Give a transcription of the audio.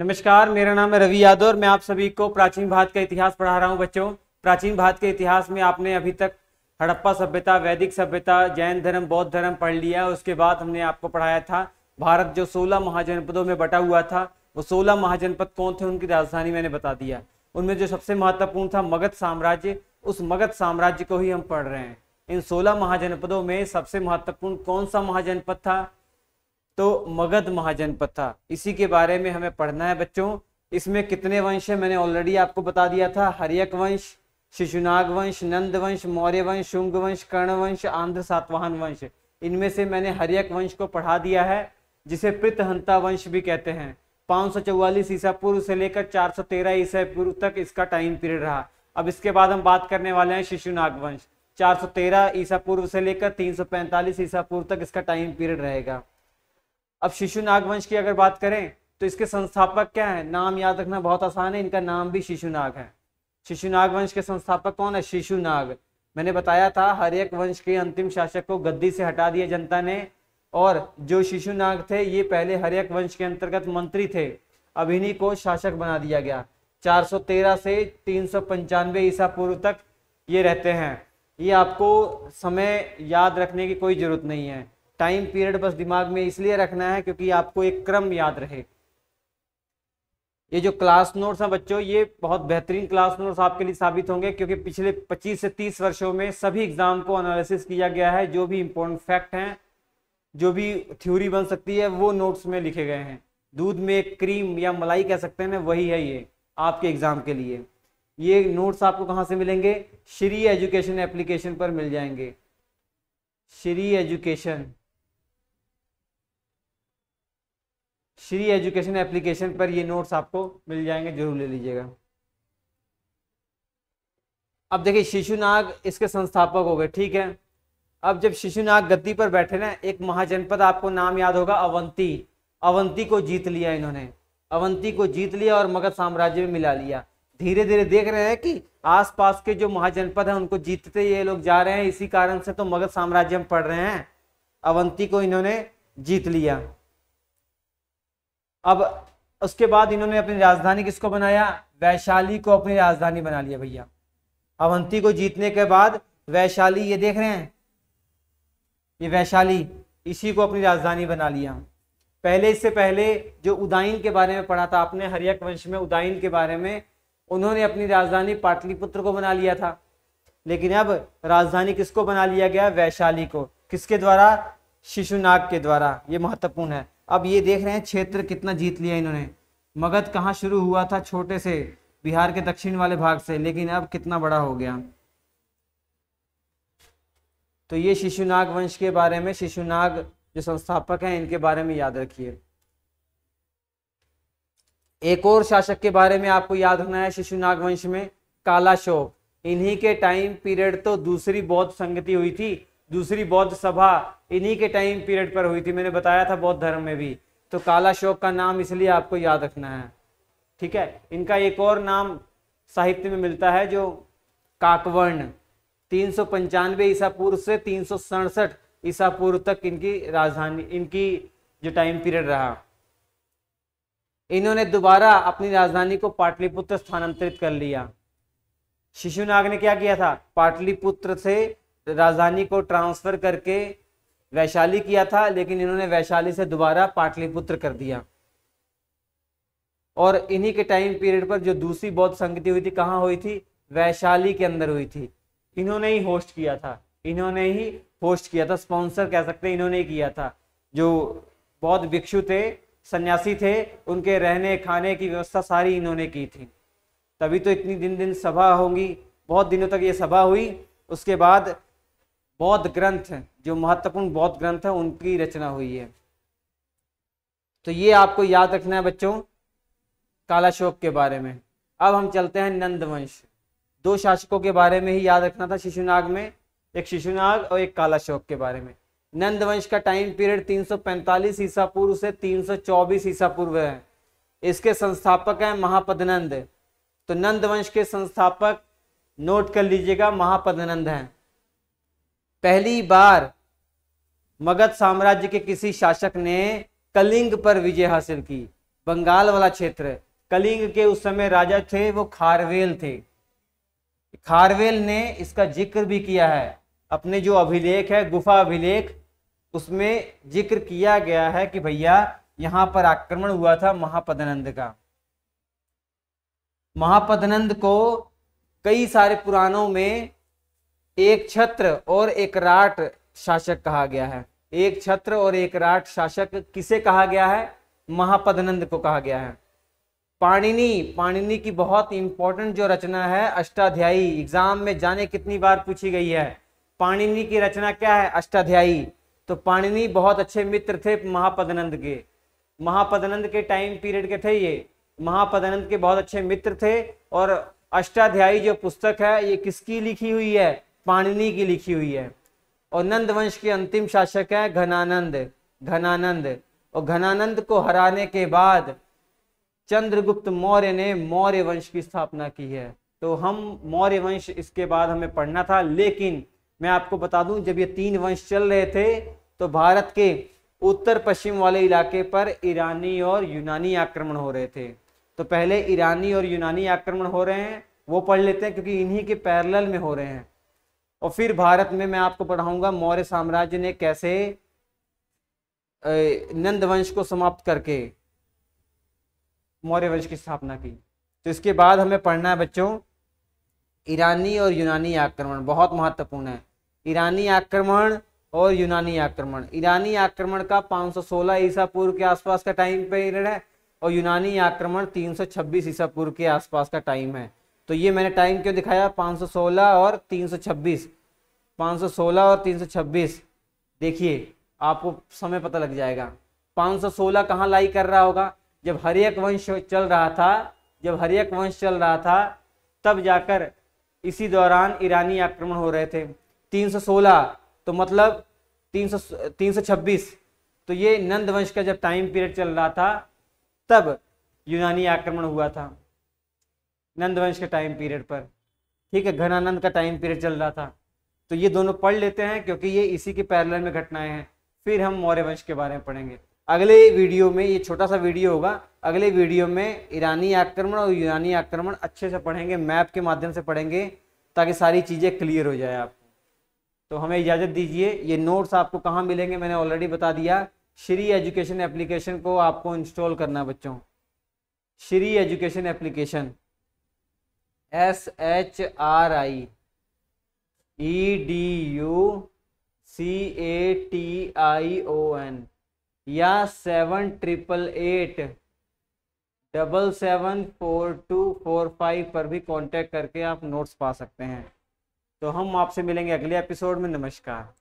नमस्कार मेरा नाम है रवि यादव और मैं आप सभी को प्राचीन भारत का इतिहास पढ़ा रहा हूँ बच्चों प्राचीन भारत के इतिहास में आपने अभी तक हड़प्पा सभ्यता वैदिक सभ्यता जैन धर्म बौद्ध धर्म पढ़ लिया उसके बाद हमने आपको पढ़ाया था भारत जो सोलह महाजनपदों में बटा हुआ था वो सोलह महाजनपद कौन थे उनकी राजधानी मैंने बता दिया उनमें जो सबसे महत्वपूर्ण था मगध साम्राज्य उस मगध साम्राज्य को ही हम पढ़ रहे हैं इन सोलह महाजनपदों में सबसे महत्वपूर्ण कौन सा महाजनपद था तो मगध महाजनपद था इसी के बारे में हमें पढ़ना है बच्चों इसमें कितने वंश है मैंने ऑलरेडी आपको बता दिया था हरियक वंश शिशुनाग वंश नंद वंश मौर्य वंश शुंग वंश कर्ण वंश आंध्र सातवाहन वंश इनमें से मैंने हरियक वंश को पढ़ा दिया है जिसे पृतहंता वंश भी कहते हैं पाँच सौ चौवालीस ईसा पूर्व से लेकर चार सौ तेरह ईसा पूर्व तक इसका टाइम पीरियड रहा अब इसके बाद हम बात करने वाले हैं शिशुनाग वंश चार सौ तेरह ईसा पूर्व से लेकर तीन सौ पैंतालीस ईसा पूर्व तक इसका टाइम पीरियड रहेगा अब शिशु नागवंश की अगर बात करें तो इसके संस्थापक क्या है नाम याद रखना बहुत आसान है इनका नाम भी शिशुनाग है शिशुनाग वंश के संस्थापक कौन है शिशुनाग मैंने बताया था हरियक वंश के अंतिम शासक को गद्दी से हटा दिया जनता ने और जो शिशुनाग थे ये पहले हरियक वंश के अंतर्गत मंत्री थे अब इन्हीं को शासक बना दिया गया 413 से तीन सौ ईसा पूर्व तक ये रहते हैं ये आपको समय याद रखने की कोई जरूरत नहीं है टाइम पीरियड बस दिमाग में इसलिए रखना है क्योंकि आपको एक क्रम याद रहे ये जो क्लास नोट्स हैं बच्चों ये बहुत बेहतरीन क्लास नोट्स आपके लिए साबित होंगे क्योंकि पिछले 25 से 30 वर्षों में सभी एग्जाम को एनालिसिस किया गया है जो भी इम्पोर्टेंट फैक्ट हैं जो भी थ्योरी बन सकती है वो नोट्स में लिखे गए हैं दूध में क्रीम या मलाई कह सकते हैं वही है ये आपके एग्जाम के लिए ये नोट्स आपको कहाँ से मिलेंगे श्री एजुकेशन एप्लीकेशन पर मिल जाएंगे Shri education Shri education application पर ये नोट्स आपको मिल जाएंगे जरूर ले लीजिएगा अब देखिए शिशुनाग इसके संस्थापक हो गए ठीक है अब जब शिशुनाग गद्दी पर बैठे ना एक महाजनपद आपको नाम याद होगा अवंती अवंती को जीत लिया इन्होंने अवंती को जीत लिया और मगध साम्राज्य में मिला लिया धीरे धीरे देख रहे हैं कि आसपास के जो महाजनपद हैं उनको जीतते ये लोग जा रहे हैं इसी कारण से तो मगध साम्राज्य में पढ़ रहे हैं अवंती को इन्होंने जीत लिया अब उसके बाद इन्होंने अपनी राजधानी किसको बनाया वैशाली को अपनी राजधानी बना लिया भैया अवंती को जीतने के बाद वैशाली ये देख रहे हैं ये वैशाली इसी को अपनी राजधानी बना लिया पहले इससे पहले जो उदाइन के बारे में पढ़ा था आपने हरियक वंश में उदाइन के बारे में उन्होंने अपनी राजधानी पाटलिपुत्र को बना लिया था लेकिन अब राजधानी किसको बना लिया गया वैशाली को किसके द्वारा शिशुनाग के द्वारा ये महत्वपूर्ण है अब ये देख रहे हैं क्षेत्र कितना जीत लिया इन्होंने मगध कहाँ शुरू हुआ था छोटे से बिहार के दक्षिण वाले भाग से लेकिन अब कितना बड़ा हो गया तो ये शिशुनाग वंश के बारे में शिशुनाग जो संस्थापक हैं इनके बारे में याद रखिए एक और शासक के बारे में आपको याद होना है शिशुनाग वंश में काला इन्हीं के टाइम पीरियड तो दूसरी बौद्ध संगति हुई थी दूसरी बौद्ध सभा इन्हीं के टाइम पीरियड पर हुई थी मैंने बताया था बौद्ध धर्म में भी तो काला शोक का नाम इसलिए आपको याद रखना है ठीक है इनका एक और नाम साहित्य में मिलता है जो काकवर्ण तीन सौ पंचानवे ईसा पूर्व से तीन सौ सड़सठ ईसा पूर्व तक इनकी राजधानी इनकी जो टाइम पीरियड रहा इन्होंने दोबारा अपनी राजधानी को पाटलिपुत्र स्थानांतरित कर लिया शिशुनाग ने क्या किया था पाटलिपुत्र से राजधानी को ट्रांसफर करके वैशाली किया था लेकिन इन्होंने वैशाली से दोबारा पाटलिपुत्र कर दिया और इन्हीं के टाइम पीरियड पर जो दूसरी बौद्ध संगति हुई थी कहाँ हुई थी वैशाली के अंदर हुई थी इन्होंने ही होस्ट किया था इन्होंने ही होस्ट किया था स्पॉन्सर कह सकते हैं इन्होंने ही किया था जो बौद्ध भिक्षु थे सन्यासी थे उनके रहने खाने की व्यवस्था सारी इन्होंने की थी तभी तो इतनी दिन दिन सभा होंगी बहुत दिनों तक ये सभा हुई उसके बाद बौद्ध ग्रंथ जो महत्वपूर्ण बौद्ध ग्रंथ है उनकी रचना हुई है तो ये आपको याद रखना है बच्चों कालाशोक के बारे में अब हम चलते हैं नंदवंश दो शासकों के बारे में ही याद रखना था शिशुनाग में एक शिशुनाग और एक कालाशोक के बारे में नंदवंश का टाइम पीरियड 345 ईसा पूर्व से 324 ईसा पूर्व है इसके संस्थापक हैं महापदनंद तो नंदवंश के संस्थापक नोट कर लीजिएगा महापदनंद हैं पहली बार मगध साम्राज्य के किसी शासक ने कलिंग पर विजय हासिल की बंगाल वाला क्षेत्र कलिंग के उस समय राजा थे वो खारवेल थे खारवेल ने इसका जिक्र भी किया है अपने जो अभिलेख है गुफा अभिलेख उसमें जिक्र किया गया है कि भैया यहाँ पर आक्रमण हुआ था महापदनंद का महापदनंद को कई सारे पुराणों में एक छत्र और एक राट शासक कहा गया है एक छत्र और एक राट शासक किसे कहा गया है महापदनंद को कहा गया है पाणिनी पाणिनी की बहुत इंपॉर्टेंट जो रचना है अष्टाध्यायी एग्जाम में जाने कितनी बार पूछी गई है पाणिनी की रचना क्या है अष्टाध्यायी तो पाणिनी बहुत अच्छे मित्र थे महापदनंद के महापदनंद के टाइम पीरियड के थे ये महापदनंद के बहुत अच्छे मित्र थे और अष्टाध्यायी जो पुस्तक है ये किसकी लिखी हुई है पाणिनि की लिखी हुई है और नंद वंश के अंतिम शासक है घनानंद घनानंद और घनानंद को हराने के बाद चंद्रगुप्त मौर्य ने मौर्य वंश की स्थापना की है तो हम मौर्य वंश इसके बाद हमें पढ़ना था लेकिन मैं आपको बता दूं जब ये तीन वंश चल रहे थे तो भारत के उत्तर पश्चिम वाले इलाके पर ईरानी और यूनानी आक्रमण हो रहे थे तो पहले ईरानी और यूनानी आक्रमण हो रहे हैं वो पढ़ लेते हैं क्योंकि इन्हीं के पैरल में हो रहे हैं और फिर भारत में मैं आपको पढ़ाऊंगा मौर्य साम्राज्य ने कैसे नंद वंश को समाप्त करके मौर्य वंश की स्थापना की तो इसके बाद हमें पढ़ना है बच्चों ईरानी और यूनानी आक्रमण बहुत महत्वपूर्ण है ईरानी आक्रमण और यूनानी आक्रमण ईरानी आक्रमण का 516 ईसा पूर्व के आसपास का टाइम पीरियड है और यूनानी आक्रमण 326 ईसा पूर्व के आसपास का टाइम है तो ये मैंने टाइम क्यों दिखाया 516 और 326 516 और 326 देखिए आपको समय पता लग जाएगा 516 सौ कहाँ लाई कर रहा होगा जब हरियक वंश चल रहा था जब हरियक वंश चल रहा था तब जाकर इसी दौरान ईरानी आक्रमण हो रहे थे 316 तो मतलब 300 326 तो ये नंद वंश का जब टाइम पीरियड चल रहा था तब यूनानी आक्रमण हुआ था नंदवंश के टाइम पीरियड पर ठीक है घनानंद का टाइम पीरियड चल रहा था तो ये दोनों पढ़ लेते हैं क्योंकि ये इसी के पैरल में घटनाएं हैं फिर हम मौर्य वंश के बारे में पढ़ेंगे अगले वीडियो में ये छोटा सा वीडियो होगा अगले वीडियो में ईरानी आक्रमण और यूनानी आक्रमण अच्छे से पढ़ेंगे मैप के माध्यम से पढ़ेंगे ताकि सारी चीज़ें क्लियर हो जाए आपको तो हमें इजाज़त दीजिए ये नोट्स आपको कहाँ मिलेंगे मैंने ऑलरेडी बता दिया श्री एजुकेशन एप्लीकेशन को आपको इंस्टॉल करना है बच्चों Shri education application S H R I E D U C A T I O N या seven triple eight double seven four two four five पर भी कांटेक्ट करके आप नोट्स पा सकते हैं तो हम आपसे मिलेंगे अगले एपिसोड में नमस्कार